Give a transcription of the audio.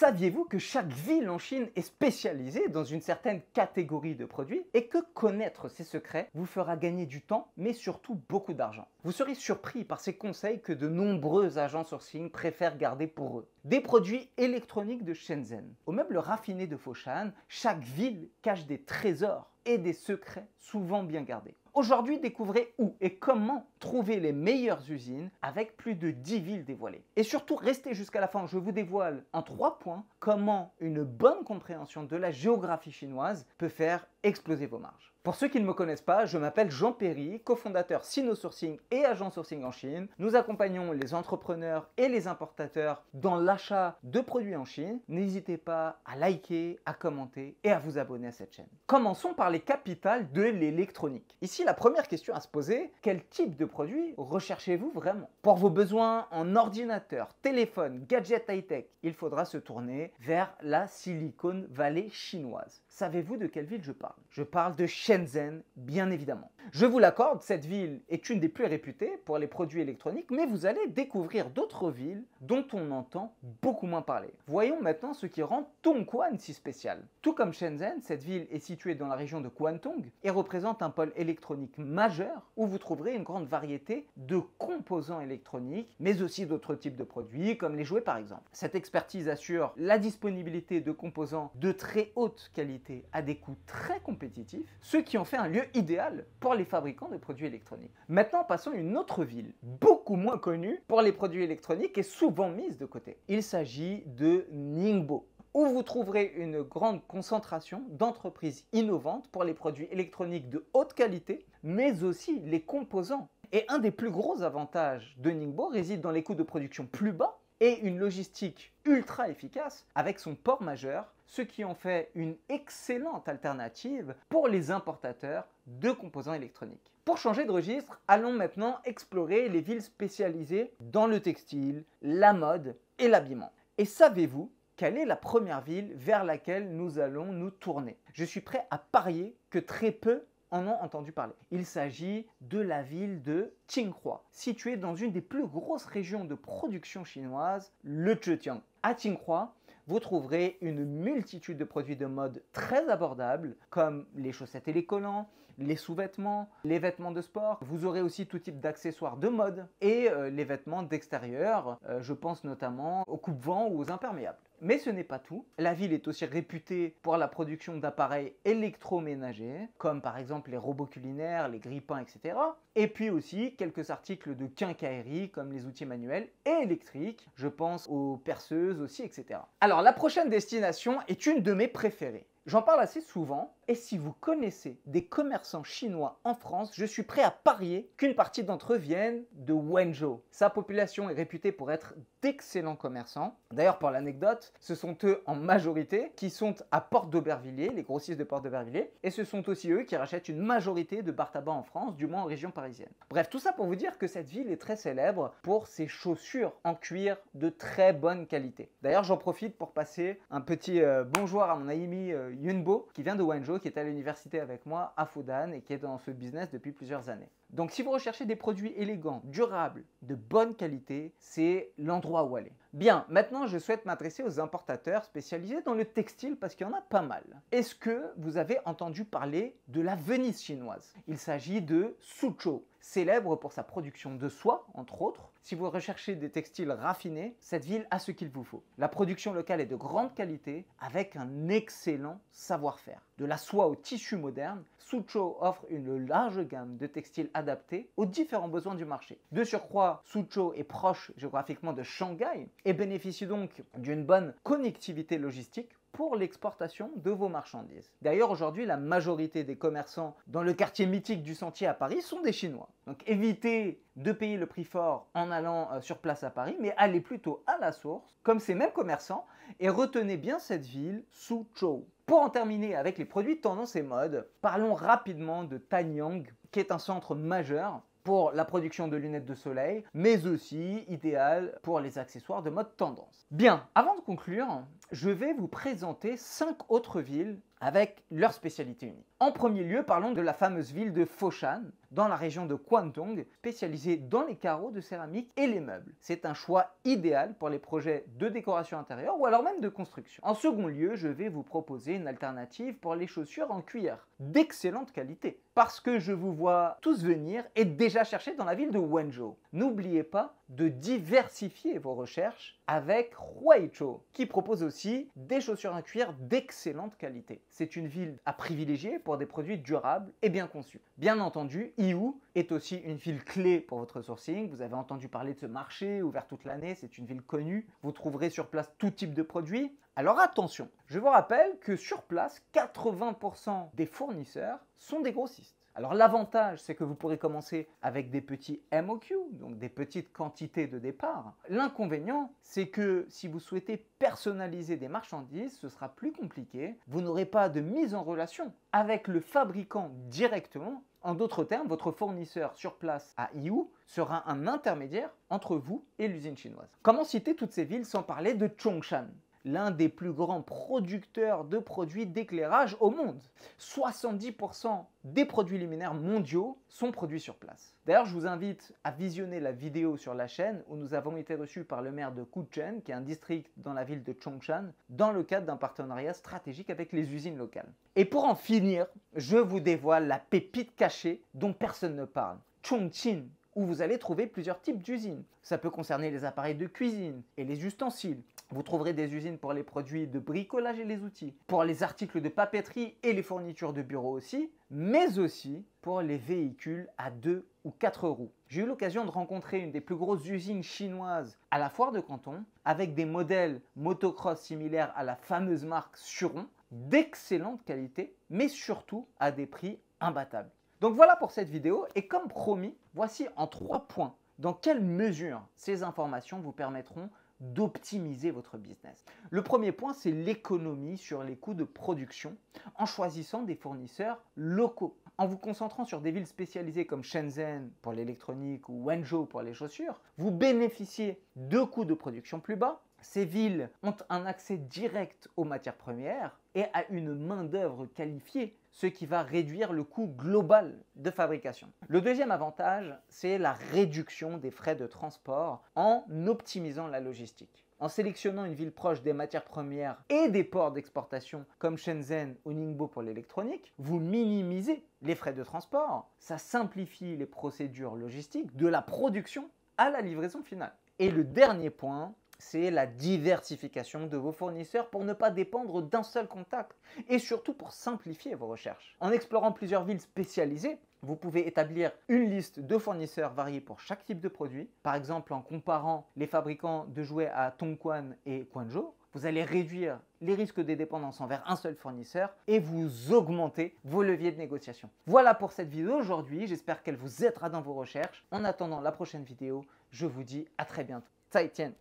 Saviez-vous que chaque ville en Chine est spécialisée dans une certaine catégorie de produits et que connaître ces secrets vous fera gagner du temps mais surtout beaucoup d'argent Vous serez surpris par ces conseils que de nombreux agents sourcing préfèrent garder pour eux. Des produits électroniques de Shenzhen. Aux meubles raffinés de Foshan, chaque ville cache des trésors et des secrets souvent bien gardés. Aujourd'hui, découvrez où et comment trouver les meilleures usines avec plus de 10 villes dévoilées. Et surtout, restez jusqu'à la fin, je vous dévoile en trois points comment une bonne compréhension de la géographie chinoise peut faire exploser vos marges. Pour ceux qui ne me connaissent pas, je m'appelle Jean Perry, cofondateur Sino Sourcing et agent sourcing en Chine. Nous accompagnons les entrepreneurs et les importateurs dans l'achat de produits en Chine. N'hésitez pas à liker, à commenter et à vous abonner à cette chaîne. Commençons par les capitales de l'électronique. Ici, la première question à se poser, quel type de produit recherchez-vous vraiment Pour vos besoins en ordinateur, téléphone, gadgets high-tech, il faudra se tourner vers la Silicon Valley chinoise. Savez-vous de quelle ville je parle Je parle de Shenzhen, bien évidemment. Je vous l'accorde, cette ville est une des plus réputées pour les produits électroniques, mais vous allez découvrir d'autres villes dont on entend beaucoup moins parler. Voyons maintenant ce qui rend Tongquan si spécial. Tout comme Shenzhen, cette ville est située dans la région de Guangdong et représente un pôle électronique majeur où vous trouverez une grande variété de composants électroniques, mais aussi d'autres types de produits comme les jouets par exemple. Cette expertise assure la disponibilité de composants de très haute qualité à des coûts très compétitifs, ce qui en fait un lieu idéal pour les fabricants de produits électroniques. Maintenant, passons à une autre ville, beaucoup moins connue pour les produits électroniques et souvent mise de côté. Il s'agit de Ningbo où vous trouverez une grande concentration d'entreprises innovantes pour les produits électroniques de haute qualité, mais aussi les composants. Et un des plus gros avantages de Ningbo réside dans les coûts de production plus bas et une logistique ultra efficace avec son port majeur ce qui en fait une excellente alternative pour les importateurs de composants électroniques. Pour changer de registre, allons maintenant explorer les villes spécialisées dans le textile, la mode et l'habillement. Et savez-vous quelle est la première ville vers laquelle nous allons nous tourner Je suis prêt à parier que très peu en ont entendu parler. Il s'agit de la ville de Tsinghua, située dans une des plus grosses régions de production chinoise, le Zhejiang. À Tsinghua, vous trouverez une multitude de produits de mode très abordables, comme les chaussettes et les collants, les sous-vêtements, les vêtements de sport. Vous aurez aussi tout type d'accessoires de mode et euh, les vêtements d'extérieur. Euh, je pense notamment aux coupe vent ou aux imperméables. Mais ce n'est pas tout. La ville est aussi réputée pour la production d'appareils électroménagers, comme par exemple les robots culinaires, les grippins, etc. Et puis aussi quelques articles de quincaillerie, comme les outils manuels et électriques. Je pense aux perceuses aussi, etc. Alors la prochaine destination est une de mes préférées. J'en parle assez souvent et si vous connaissez des commerçants chinois en France, je suis prêt à parier qu'une partie d'entre eux viennent de Wenzhou. Sa population est réputée pour être d'excellents commerçants. D'ailleurs, pour l'anecdote, ce sont eux en majorité qui sont à Porte d'Aubervilliers, les grossistes de Porte d'Aubervilliers, et ce sont aussi eux qui rachètent une majorité de bar tabac en France, du moins en région parisienne. Bref, tout ça pour vous dire que cette ville est très célèbre pour ses chaussures en cuir de très bonne qualité. D'ailleurs, j'en profite pour passer un petit euh, bonjour à mon ami euh, Yunbo qui vient de Wenzhou qui est à l'université avec moi à Fudan et qui est dans ce business depuis plusieurs années. Donc si vous recherchez des produits élégants, durables, de bonne qualité, c'est l'endroit où aller. Bien, maintenant je souhaite m'adresser aux importateurs spécialisés dans le textile parce qu'il y en a pas mal. Est-ce que vous avez entendu parler de la Venise chinoise Il s'agit de Suzhou, célèbre pour sa production de soie, entre autres. Si vous recherchez des textiles raffinés, cette ville a ce qu'il vous faut. La production locale est de grande qualité avec un excellent savoir-faire. De la soie au tissu moderne, Suzhou offre une large gamme de textiles adapté aux différents besoins du marché. De surcroît, Suzhou est proche géographiquement de Shanghai et bénéficie donc d'une bonne connectivité logistique pour l'exportation de vos marchandises. D'ailleurs, aujourd'hui, la majorité des commerçants dans le quartier mythique du Sentier à Paris sont des Chinois. Donc évitez de payer le prix fort en allant euh, sur place à Paris, mais allez plutôt à la source, comme ces mêmes commerçants, et retenez bien cette ville, Suzhou. Pour en terminer avec les produits de tendance et mode, parlons rapidement de Tanyang qui est un centre majeur pour la production de lunettes de soleil, mais aussi idéal pour les accessoires de mode tendance. Bien, avant de conclure, je vais vous présenter 5 autres villes avec leur spécialité unique. En premier lieu, parlons de la fameuse ville de Foshan, dans la région de Guangdong, spécialisée dans les carreaux de céramique et les meubles. C'est un choix idéal pour les projets de décoration intérieure ou alors même de construction. En second lieu, je vais vous proposer une alternative pour les chaussures en cuir d'excellente qualité. Parce que je vous vois tous venir et déjà chercher dans la ville de Wenzhou. N'oubliez pas de diversifier vos recherches avec Huaichou, qui propose aussi des chaussures en cuir d'excellente qualité. C'est une ville à privilégier pour des produits durables et bien conçus. Bien entendu, Yiwu est aussi une ville clé pour votre sourcing. Vous avez entendu parler de ce marché ouvert toute l'année, c'est une ville connue. Vous trouverez sur place tout type de produits, alors attention, je vous rappelle que sur place, 80% des fournisseurs sont des grossistes. Alors l'avantage, c'est que vous pourrez commencer avec des petits MOQ, donc des petites quantités de départ. L'inconvénient, c'est que si vous souhaitez personnaliser des marchandises, ce sera plus compliqué. Vous n'aurez pas de mise en relation avec le fabricant directement. En d'autres termes, votre fournisseur sur place à Iou sera un intermédiaire entre vous et l'usine chinoise. Comment citer toutes ces villes sans parler de Chongshan l'un des plus grands producteurs de produits d'éclairage au monde. 70% des produits luminaires mondiaux sont produits sur place. D'ailleurs, je vous invite à visionner la vidéo sur la chaîne où nous avons été reçus par le maire de Kucheng, qui est un district dans la ville de Chongshan, dans le cadre d'un partenariat stratégique avec les usines locales. Et pour en finir, je vous dévoile la pépite cachée dont personne ne parle. Chongqing où vous allez trouver plusieurs types d'usines. Ça peut concerner les appareils de cuisine et les ustensiles. Vous trouverez des usines pour les produits de bricolage et les outils, pour les articles de papeterie et les fournitures de bureau aussi, mais aussi pour les véhicules à deux ou quatre roues. J'ai eu l'occasion de rencontrer une des plus grosses usines chinoises à la foire de Canton, avec des modèles motocross similaires à la fameuse marque Suron, d'excellente qualité, mais surtout à des prix imbattables. Donc voilà pour cette vidéo et comme promis, voici en trois points dans quelle mesure ces informations vous permettront d'optimiser votre business. Le premier point, c'est l'économie sur les coûts de production en choisissant des fournisseurs locaux. En vous concentrant sur des villes spécialisées comme Shenzhen pour l'électronique ou Wenzhou pour les chaussures, vous bénéficiez de coûts de production plus bas. Ces villes ont un accès direct aux matières premières et à une main-d'œuvre qualifiée, ce qui va réduire le coût global de fabrication. Le deuxième avantage, c'est la réduction des frais de transport en optimisant la logistique. En sélectionnant une ville proche des matières premières et des ports d'exportation comme Shenzhen ou Ningbo pour l'électronique, vous minimisez les frais de transport. Ça simplifie les procédures logistiques de la production à la livraison finale. Et le dernier point, c'est la diversification de vos fournisseurs pour ne pas dépendre d'un seul contact et surtout pour simplifier vos recherches. En explorant plusieurs villes spécialisées, vous pouvez établir une liste de fournisseurs variés pour chaque type de produit. Par exemple, en comparant les fabricants de jouets à Tongquan et Quanzhou, vous allez réduire les risques des dépendances envers un seul fournisseur et vous augmentez vos leviers de négociation. Voilà pour cette vidéo aujourd'hui, j'espère qu'elle vous aidera dans vos recherches. En attendant la prochaine vidéo, je vous dis à très bientôt. 再见。